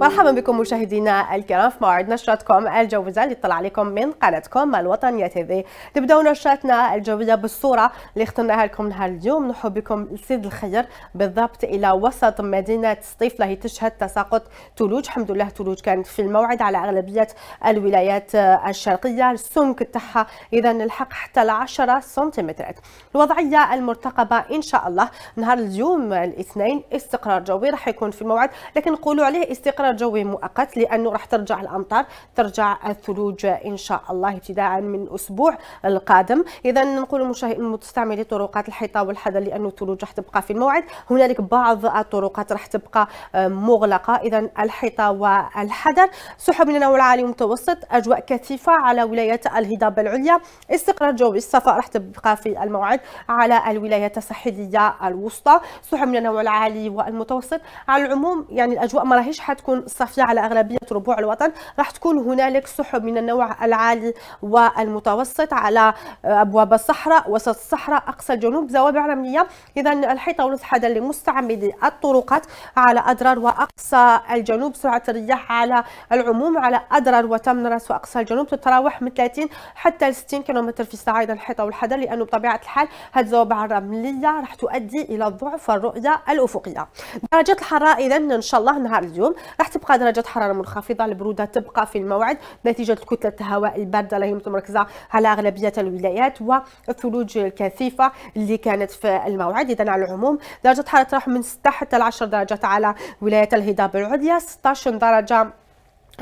مرحبا بكم مشاهدينا الكرام في موعد نشرتكم الجوية اللي طلع عليكم من قناتكم الوطنية تيفي تبداو نشرتنا الجوية بالصورة اللي اخترناها لكم نهار اليوم نحب بكم السيد الخير بالضبط إلى وسط مدينة سطيف اللي تشهد تساقط ثلوج الحمد لله ثلوج كانت في الموعد على أغلبية الولايات الشرقية السمك تاعها إذا نلحق حتى العشرة 10 سنتيمترات الوضعية المرتقبة إن شاء الله نهار اليوم الاثنين استقرار جوي راح يكون في الموعد لكن نقولوا عليه استقرار القرار جوي مؤقت لانه راح ترجع الامطار ترجع الثلوج ان شاء الله ابتداء من الاسبوع القادم اذا نقول مستعملي طرقات الحيطه والحذر لانه الثلوج راح تبقى في الموعد هنالك بعض الطرقات راح تبقى آه، مغلقه اذا الحيطه والحذر سحب من النوع العالي المتوسط اجواء كثيفه على ولايات الهضاب العليا استقرار جوي الصفاء راح تبقى في الموعد على الولايات الساحليه الوسطى سحب من النوع العالي والمتوسط على العموم يعني الاجواء ما راهيش حتكون تكون صافية على أغلبية ربوع الوطن راح تكون هنالك سحب من النوع العالي والمتوسط على آه، أبواب الصحراء وسط الصحراء أقصى الجنوب زوابع رملية إذا الحيطة والحدا لمستعمدي الطرقات على أضرار وأقصى الجنوب سرعة الرياح على العموم على أضرار وتمنرس وأقصى الجنوب تتراوح من 30 حتى 60 كيلومتر في الساعة إذا الحيطة والحدر لأنه بطبيعة الحال هذه الزوابع الرملية راح تؤدي إلى ضعف الرؤية الأفقية درجة الحرارة إذا إن شاء الله نهار اليوم راح راح تبقى درجة حرارة منخفضة البرودة تبقى في الموعد نتيجة الكتلة الهواء الباردة اللي هي متمركزة على أغلبية الولايات والثلوج الكثيفة اللي كانت في الموعد إذا على العموم درجة حرارة تروح من 6 حتى 10 درجات على ولاية الهضاب العليا 16 درجة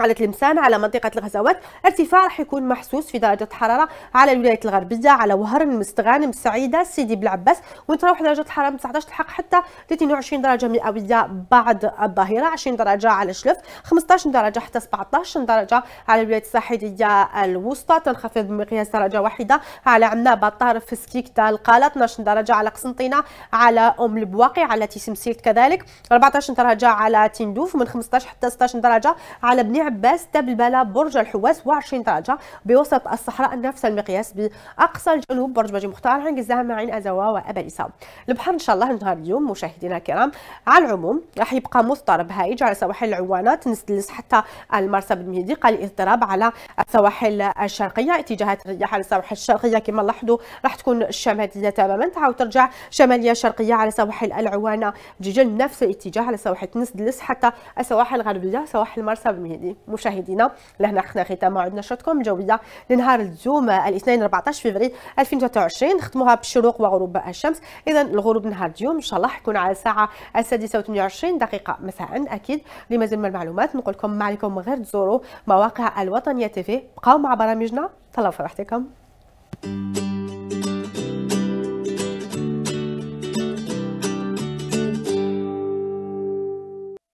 على تلمسان على منطقة الغزوات ارتفاع راح يكون محسوس في درجة حرارة على الولايات الغربية على وهرن مستغانم سعيدة سيدي بلعباس وتروح درجة الحرارة من 19 تلحق حتى 22 درجة مئوية بعد الظهيرة 20 درجة على شلف 15 درجة حتى 17 درجة على الولايات الساحلية الوسطى تنخفض بمقياس درجة واحدة على عنابة طارف فسكيك القالة 12 درجة على قسنطينة على أم البواقي على تيسمسيرت كذلك 14 درجة على تندوف من 15 حتى 16 درجة على بني بس باس برج الحواس و20 درجه بوسط الصحراء نفس المقياس باقصى الجنوب برج باجي مختار عين قزاهم عين ازوا وابليسه البحر ان شاء الله نهار اليوم مشاهدينا الكرام على العموم راح يبقى مضطرب هائج على سواحل العوانه نستلس حتى المرسى بالمهدي قال اضطراب على السواحل الشرقيه اتجاهات الرياح على السواحل الشرقيه كما لاحظوا راح تكون الشماليه تماما تعاود ترجع شماليه شرقيه على سواحل العوانه دجاج نفس الاتجاه على سواحل تنسدلس حتى السواحل الغربيه سواحل مرسى بالمهدي مشاهدينا لهنا حنا ختام موعد نشرتكم الجويه لنهار اليوم الاثنين 14 فبراير 2023 نختموها بالشروق وغروب الشمس اذا الغروب نهار اليوم ان شاء الله حيكون على الساعه السادسه و28 دقيقه مساء اكيد لمزيد من المعلومات نقول لكم ما عليكم غير تزوروا مواقع الوطنيه تيفي بقاو مع برامجنا تلاو في راحتكم thank you